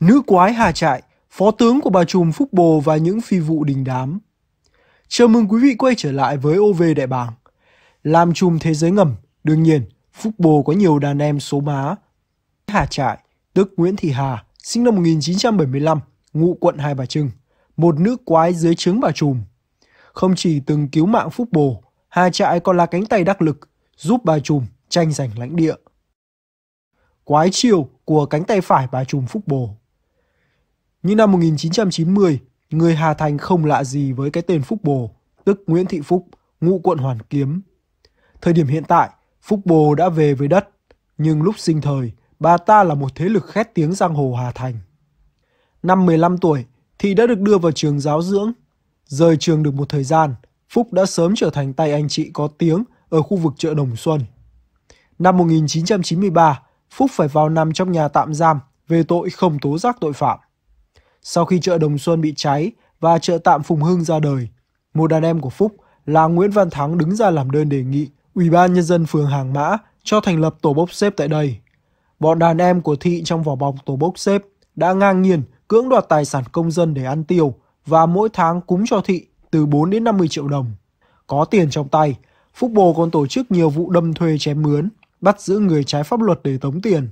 nữ quái Hà Trại, phó tướng của bà Trùm Phúc Bồ và những phi vụ đình đám. Chào mừng quý vị quay trở lại với OV Đại Bàng. Làm trùm thế giới ngầm, đương nhiên, Phúc Bồ có nhiều đàn em số má. Hà Trại, tức Nguyễn Thị Hà, sinh năm 1975, ngụ quận Hai Bà Trưng, một nữ quái dưới trướng bà Trùm. Không chỉ từng cứu mạng Phúc Bồ, Hà Trại còn là cánh tay đắc lực, giúp bà Trùm tranh giành lãnh địa. Quái chiều của cánh tay phải bà Trùm Phúc Bồ như năm 1990, người Hà Thành không lạ gì với cái tên Phúc Bồ, tức Nguyễn Thị Phúc, ngụ quận Hoàn Kiếm. Thời điểm hiện tại, Phúc Bồ đã về với đất, nhưng lúc sinh thời, bà ta là một thế lực khét tiếng giang hồ Hà Thành. Năm 15 tuổi, Thị đã được đưa vào trường giáo dưỡng. Rời trường được một thời gian, Phúc đã sớm trở thành tay anh chị có tiếng ở khu vực chợ Đồng Xuân. Năm 1993, Phúc phải vào nằm trong nhà tạm giam về tội không tố giác tội phạm. Sau khi chợ Đồng Xuân bị cháy và chợ tạm Phùng Hưng ra đời, một đàn em của Phúc là Nguyễn Văn Thắng đứng ra làm đơn đề nghị Ủy ban Nhân dân phường Hàng Mã cho thành lập tổ bốc xếp tại đây. Bọn đàn em của thị trong vỏ bọc tổ bốc xếp đã ngang nhiên cưỡng đoạt tài sản công dân để ăn tiêu và mỗi tháng cúng cho thị từ 4 đến 50 triệu đồng. Có tiền trong tay, Phúc Bồ còn tổ chức nhiều vụ đâm thuê chém mướn, bắt giữ người trái pháp luật để tống tiền.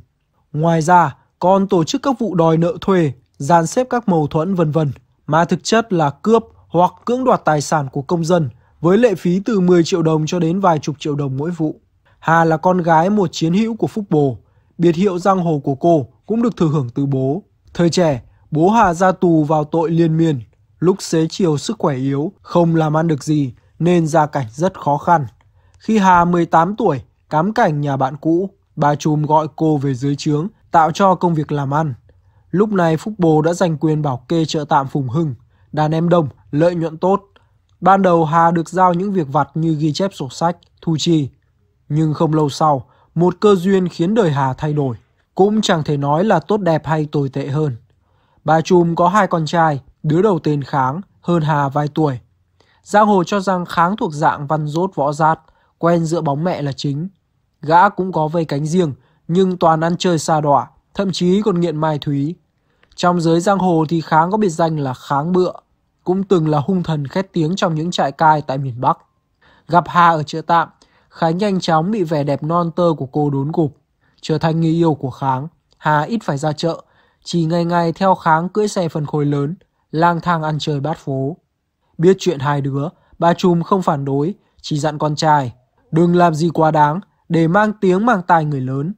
Ngoài ra, còn tổ chức các vụ đòi nợ thuê dàn xếp các mâu thuẫn vân vân, mà thực chất là cướp hoặc cưỡng đoạt tài sản của công dân với lệ phí từ 10 triệu đồng cho đến vài chục triệu đồng mỗi vụ. Hà là con gái một chiến hữu của Phúc Bồ, biệt hiệu giang hồ của cô cũng được thừa hưởng từ bố. Thời trẻ, bố Hà ra tù vào tội liên miên, lúc xế chiều sức khỏe yếu, không làm ăn được gì nên gia cảnh rất khó khăn. Khi Hà 18 tuổi, cám cảnh nhà bạn cũ, bà Trùm gọi cô về dưới trướng, tạo cho công việc làm ăn. Lúc này Phúc Bồ đã giành quyền bảo kê chợ tạm Phùng Hưng, đàn em đông, lợi nhuận tốt. Ban đầu Hà được giao những việc vặt như ghi chép sổ sách, thu chi. Nhưng không lâu sau, một cơ duyên khiến đời Hà thay đổi, cũng chẳng thể nói là tốt đẹp hay tồi tệ hơn. Bà Trùm có hai con trai, đứa đầu tên Kháng, hơn Hà vài tuổi. Giang Hồ cho rằng Kháng thuộc dạng văn rốt võ giát, quen dựa bóng mẹ là chính. Gã cũng có vây cánh riêng, nhưng toàn ăn chơi xa đọa, thậm chí còn nghiện mai thúy. Trong giới giang hồ thì Kháng có biệt danh là Kháng Bựa, cũng từng là hung thần khét tiếng trong những trại cai tại miền Bắc. Gặp Hà ở chợ tạm, Khánh nhanh chóng bị vẻ đẹp non tơ của cô đốn cục, trở thành người yêu của Kháng. Hà ít phải ra chợ, chỉ ngày ngày theo Kháng cưỡi xe phân khối lớn, lang thang ăn chơi bát phố. Biết chuyện hai đứa, bà Trùm không phản đối, chỉ dặn con trai, đừng làm gì quá đáng để mang tiếng mang tai người lớn.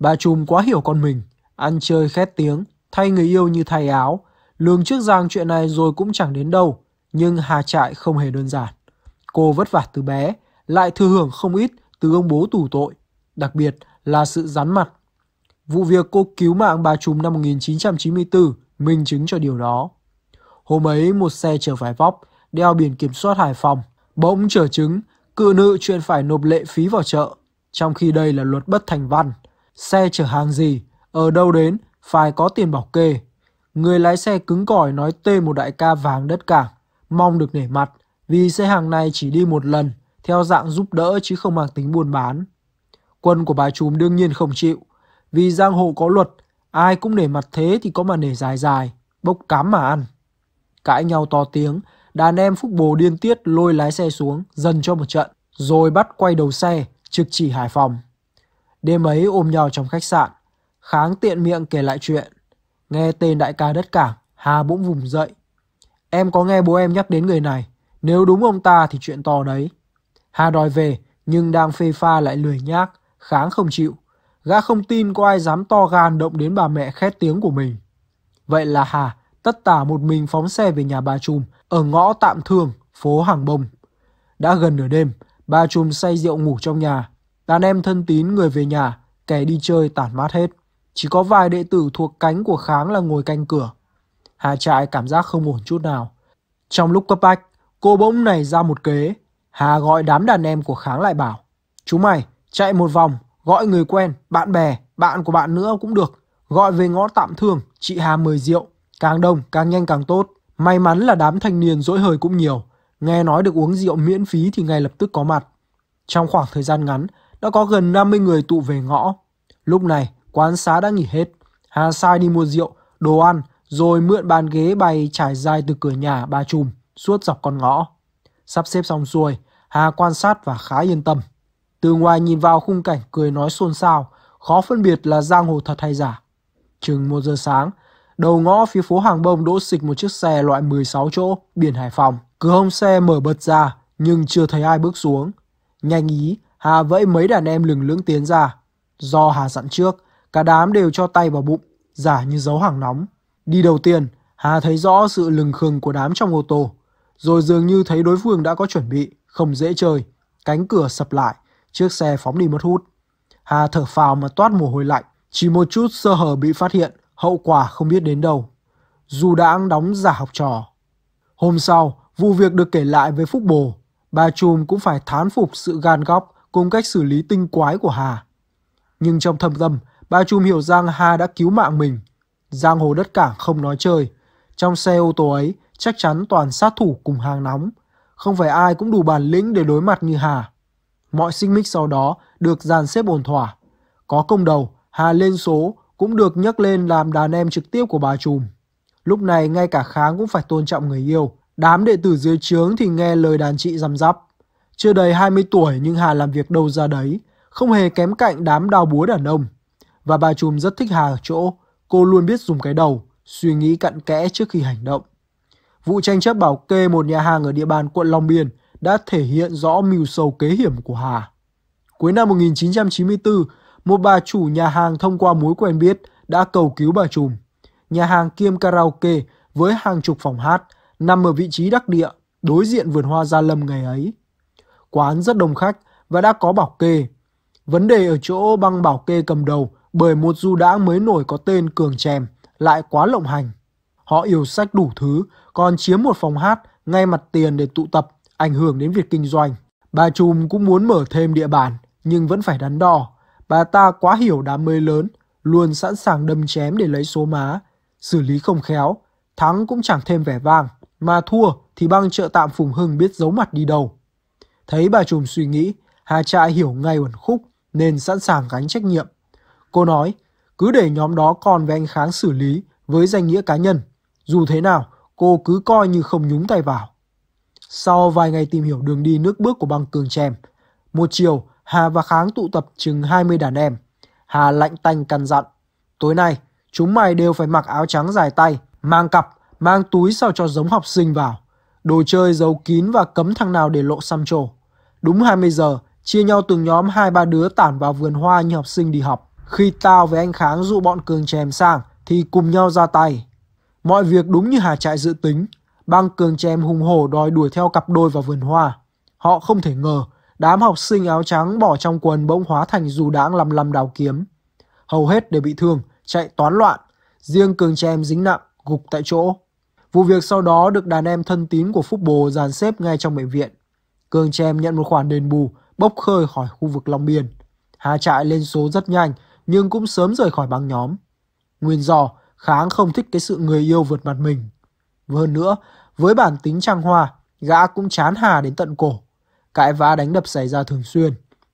Bà Trùm quá hiểu con mình, ăn chơi khét tiếng, thay người yêu như thay áo. lương trước rằng chuyện này rồi cũng chẳng đến đâu, nhưng Hà Trại không hề đơn giản. Cô vất vả từ bé, lại thừa hưởng không ít từ ông bố tù tội, đặc biệt là sự rắn mặt. Vụ việc cô cứu mạng bà Trùm năm 1994 minh chứng cho điều đó. Hôm ấy một xe chở vải vóc, đeo biển kiểm soát Hải Phòng, bỗng trở chứng, cự nữ chuyện phải nộp lệ phí vào chợ, trong khi đây là luật bất thành văn – xe chở hàng gì, ở đâu đến, phải có tiền bảo kê. Người lái xe cứng cỏi nói tê một đại ca vàng đất cảng, mong được nể mặt, vì xe hàng này chỉ đi một lần, theo dạng giúp đỡ chứ không mang tính buôn bán. Quân của bà trùm đương nhiên không chịu, vì giang hồ có luật, ai cũng nể mặt thế thì có mà nể dài dài, bốc cám mà ăn. Cãi nhau to tiếng, đàn em phúc bồ điên tiết lôi lái xe xuống, dần cho một trận, rồi bắt quay đầu xe, trực chỉ Hải Phòng. Đêm ấy ôm nhau trong khách sạn, kháng tiện miệng kể lại chuyện. Nghe tên đại ca đất cảng, Hà bỗng vùng dậy. Em có nghe bố em nhắc đến người này, nếu đúng ông ta thì chuyện to đấy. Hà đòi về, nhưng đang phê pha lại lười nhác, kháng không chịu. Gã không tin có ai dám to gan động đến bà mẹ khét tiếng của mình. Vậy là Hà tất tả một mình phóng xe về nhà bà Trùm ở ngõ Tạm Thường, phố Hàng Bông. Đã gần nửa đêm, bà Trùm say rượu ngủ trong nhà, đàn em thân tín người về nhà, kẻ đi chơi tản mát hết. Chỉ có vài đệ tử thuộc cánh của Kháng là ngồi canh cửa. Hà trại cảm giác không ổn chút nào. Trong lúc cấp bách, cô bỗng này ra một kế. Hà gọi đám đàn em của Kháng lại bảo. Chúng mày, chạy một vòng, gọi người quen, bạn bè, bạn của bạn nữa cũng được. Gọi về ngõ tạm thường, chị Hà mời rượu. Càng đông, càng nhanh càng tốt. May mắn là đám thanh niên dỗi hời cũng nhiều. Nghe nói được uống rượu miễn phí thì ngay lập tức có mặt. Trong khoảng thời gian ngắn, đã có gần 50 người tụ về ngõ. Lúc này, quán xá đã nghỉ hết. Hà Sai đi mua rượu, đồ ăn, rồi mượn bàn ghế bày trải dài từ cửa nhà bà Trùm suốt dọc con ngõ. Sắp xếp xong xuôi, Hà quan sát và khá yên tâm. Từ ngoài nhìn vào khung cảnh cười nói xôn xao, khó phân biệt là giang hồ thật hay giả. Chừng một giờ sáng, đầu ngõ phía phố Hàng Bông đỗ xịch một chiếc xe loại 16 chỗ, biển Hải Phòng. Cửa hông xe mở bật ra, nhưng chưa thấy ai bước xuống. Nhanh ý, Hà vẫy mấy đàn em lừng lưỡng tiến ra. Do Hà dặn trước, cả đám đều cho tay vào bụng, giả như dấu hàng nóng. Đi đầu tiên, Hà thấy rõ sự lừng khừng của đám trong ô tô, rồi dường như thấy đối phương đã có chuẩn bị, không dễ chơi. Cánh cửa sập lại, chiếc xe phóng đi mất hút. Hà thở phào mà toát mồ hôi lạnh, chỉ một chút sơ hở bị phát hiện, hậu quả không biết đến đâu. Dù đã đóng giả học trò. Hôm sau, vụ việc được kể lại với Phúc Bồ, bà Trùm cũng phải thán phục sự gan góc, cùng cách xử lý tinh quái của Hà. Nhưng trong thâm tâm, bà Trùm hiểu rằng Hà đã cứu mạng mình. Giang hồ đất cảng không nói chơi. Trong xe ô tô ấy chắc chắn toàn sát thủ cùng hàng nóng. Không phải ai cũng đủ bản lĩnh để đối mặt như Hà. Mọi sinh mích sau đó được dàn xếp ổn thỏa. Có công đầu, Hà lên số cũng được nhắc lên làm đàn em trực tiếp của bà Trùm. Lúc này ngay cả Kháng cũng phải tôn trọng người yêu. Đám đệ tử dưới trướng thì nghe lời đàn chị răm rắp. Chưa đầy 20 tuổi nhưng Hà làm việc đâu ra đấy, không hề kém cạnh đám đao búa đàn ông. Và bà Trùm rất thích Hà ở chỗ, cô luôn biết dùng cái đầu, suy nghĩ cặn kẽ trước khi hành động. Vụ tranh chấp bảo kê một nhà hàng ở địa bàn quận Long Biên đã thể hiện rõ mưu sâu kế hiểm của Hà. Cuối năm 1994, một bà chủ nhà hàng thông qua mối quen biết đã cầu cứu bà Trùm. Nhà hàng kiêm karaoke với hàng chục phòng hát nằm ở vị trí đắc địa đối diện vườn hoa Gia Lâm ngày ấy quán rất đông khách và đã có bảo kê. Vấn đề ở chỗ băng bảo kê cầm đầu bởi một du đã mới nổi có tên Cường Chèm lại quá lộng hành. Họ yêu sách đủ thứ, còn chiếm một phòng hát ngay mặt tiền để tụ tập, ảnh hưởng đến việc kinh doanh. Bà Trùm cũng muốn mở thêm địa bàn, nhưng vẫn phải đắn đo. Bà ta quá hiểu đám mê lớn, luôn sẵn sàng đâm chém để lấy số má. Xử lý không khéo, thắng cũng chẳng thêm vẻ vang, mà thua thì băng chợ tạm Phùng Hưng biết giấu mặt đi đâu. Thấy bà trùm suy nghĩ, Hà Trại hiểu ngay uẩn khúc nên sẵn sàng gánh trách nhiệm. Cô nói, cứ để nhóm đó còn với anh Kháng xử lý với danh nghĩa cá nhân. Dù thế nào, cô cứ coi như không nhúng tay vào. Sau vài ngày tìm hiểu đường đi nước bước của băng cường chèm, một chiều Hà và Kháng tụ tập chừng 20 đàn em. Hà lạnh tanh căn dặn, tối nay chúng mày đều phải mặc áo trắng dài tay, mang cặp, mang túi sao cho giống học sinh vào. Đồ chơi giấu kín và cấm thằng nào để lộ xăm trổ. Đúng 20 giờ, chia nhau từng nhóm hai ba đứa tản vào vườn hoa như học sinh đi học. Khi tao với anh Kháng dụ bọn Cường chèm sang thì cùng nhau ra tay. Mọi việc đúng như Hà Trại dự tính, băng Cường chèm hùng hổ đòi đuổi theo cặp đôi vào vườn hoa. Họ không thể ngờ, đám học sinh áo trắng bỏ trong quần bỗng hóa thành dù đãng lầm lầm đào kiếm. Hầu hết đều bị thương, chạy toán loạn, riêng Cường chèm dính nặng, gục tại chỗ. Vụ việc sau đó được đàn em thân tín của Phúc Bồ dàn xếp ngay trong bệnh viện. Cường Trem nhận một khoản đền bù, bốc khơi khỏi khu vực Long Biên. Hà trại lên số rất nhanh, nhưng cũng sớm rời khỏi băng nhóm. Nguyên do, Kháng không thích cái sự người yêu vượt mặt mình. hơn nữa, với bản tính trăng hoa, gã cũng chán Hà đến tận cổ. Cãi vã đánh đập xảy ra thường xuyên.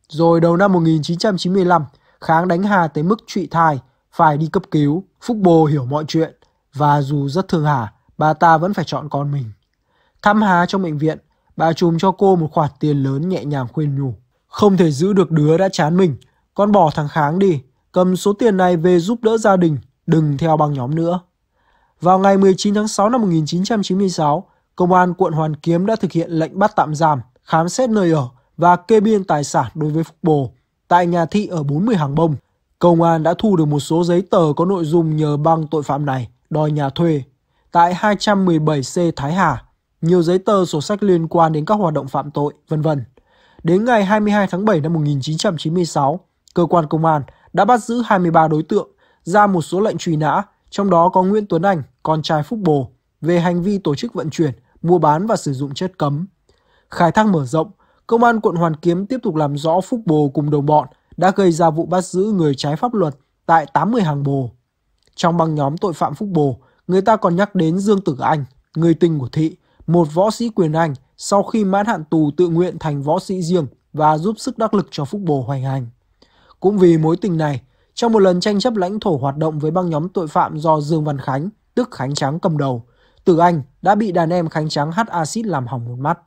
Rồi đầu năm 1995, Kháng đánh Hà tới mức trụy thai, phải đi cấp cứu, Phúc Bồ hiểu mọi chuyện. Và dù rất thương Hà, bà ta vẫn phải chọn con mình. Thăm Hà trong bệnh viện, Bà chùm cho cô một khoản tiền lớn nhẹ nhàng khuyên nhủ. Không thể giữ được đứa đã chán mình, con bỏ thằng Kháng đi, cầm số tiền này về giúp đỡ gia đình, đừng theo băng nhóm nữa. Vào ngày 19 tháng 6 năm 1996, Công an quận Hoàn Kiếm đã thực hiện lệnh bắt tạm giam, khám xét nơi ở và kê biên tài sản đối với Phúc Bồ tại nhà thị ở 40 hàng bông. Công an đã thu được một số giấy tờ có nội dung nhờ băng tội phạm này đòi nhà thuê tại 217C Thái Hà, nhiều giấy tờ sổ sách liên quan đến các hoạt động phạm tội, vân vân. Đến ngày 22 tháng 7 năm 1996, cơ quan công an đã bắt giữ 23 đối tượng, ra một số lệnh truy nã, trong đó có Nguyễn Tuấn Anh, con trai Phúc Bồ, về hành vi tổ chức vận chuyển, mua bán và sử dụng chất cấm. Khai thác mở rộng, Công an quận Hoàn Kiếm tiếp tục làm rõ Phúc Bồ cùng đồng bọn đã gây ra vụ bắt giữ người trái pháp luật tại 80 hàng bồ. Trong băng nhóm tội phạm Phúc Bồ, người ta còn nhắc đến Dương Tử Anh, người tình của Thị, một võ sĩ quyền hành sau khi mãn hạn tù tự nguyện thành võ sĩ riêng và giúp sức đắc lực cho Phúc Bồ hoành hành. Cũng vì mối tình này, trong một lần tranh chấp lãnh thổ hoạt động với băng nhóm tội phạm do Dương Văn Khánh, tức Khánh Trắng cầm đầu, Tử Anh đã bị đàn em Khánh Trắng hắt axit làm hỏng một mắt.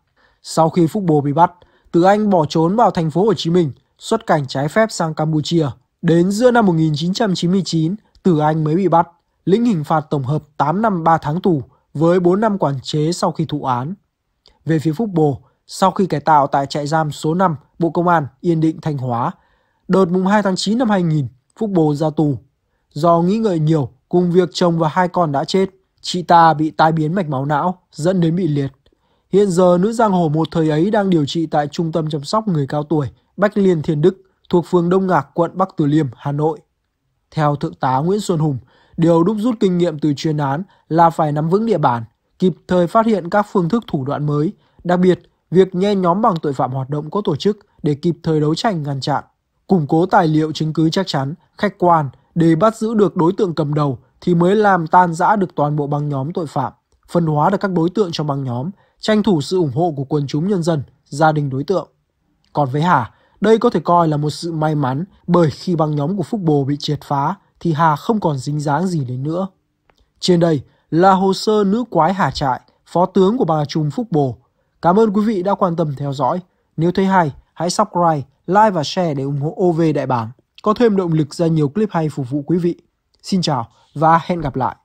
Sau khi Phúc Bồ bị bắt, Tử Anh bỏ trốn vào thành phố Hồ Chí Minh, xuất cảnh trái phép sang Campuchia. Đến giữa năm 1999, Tử Anh mới bị bắt, lĩnh hình phạt tổng hợp 8 năm 3 tháng tù với 4 năm quản chế sau khi thụ án. Về phía Phúc Bồ, sau khi cải tạo tại trại giam số 5 Bộ Công an Yên Định Thanh Hóa, đợt mùng 2 tháng 9 năm 2000, Phúc Bồ ra tù. Do nghĩ ngợi nhiều cùng việc chồng và hai con đã chết, chị ta bị tai biến mạch máu não dẫn đến bị liệt. Hiện giờ nữ giang hồ một thời ấy đang điều trị tại trung tâm chăm sóc người cao tuổi Bách Liên Thiên Đức thuộc phường Đông Ngạc, quận Bắc Từ Liêm, Hà Nội. Theo Thượng tá Nguyễn Xuân Hùng, Điều đúc rút kinh nghiệm từ chuyên án là phải nắm vững địa bàn, kịp thời phát hiện các phương thức thủ đoạn mới, đặc biệt việc nhen nhóm bằng tội phạm hoạt động có tổ chức để kịp thời đấu tranh ngăn chặn, củng cố tài liệu chứng cứ chắc chắn, khách quan để bắt giữ được đối tượng cầm đầu thì mới làm tan rã được toàn bộ băng nhóm tội phạm, phân hóa được các đối tượng trong băng nhóm, tranh thủ sự ủng hộ của quần chúng nhân dân, gia đình đối tượng. Còn với Hà, đây có thể coi là một sự may mắn bởi khi băng nhóm của Phúc Bồ bị triệt phá, thì Hà không còn dính dáng gì đến nữa. Trên đây là hồ sơ nữ quái Hà Trại, phó tướng của bà Trùm Phúc Bồ. Cảm ơn quý vị đã quan tâm theo dõi. Nếu thấy hay, hãy subscribe, like và share để ủng hộ OV Đại Bảng, có thêm động lực ra nhiều clip hay phục vụ quý vị. Xin chào và hẹn gặp lại!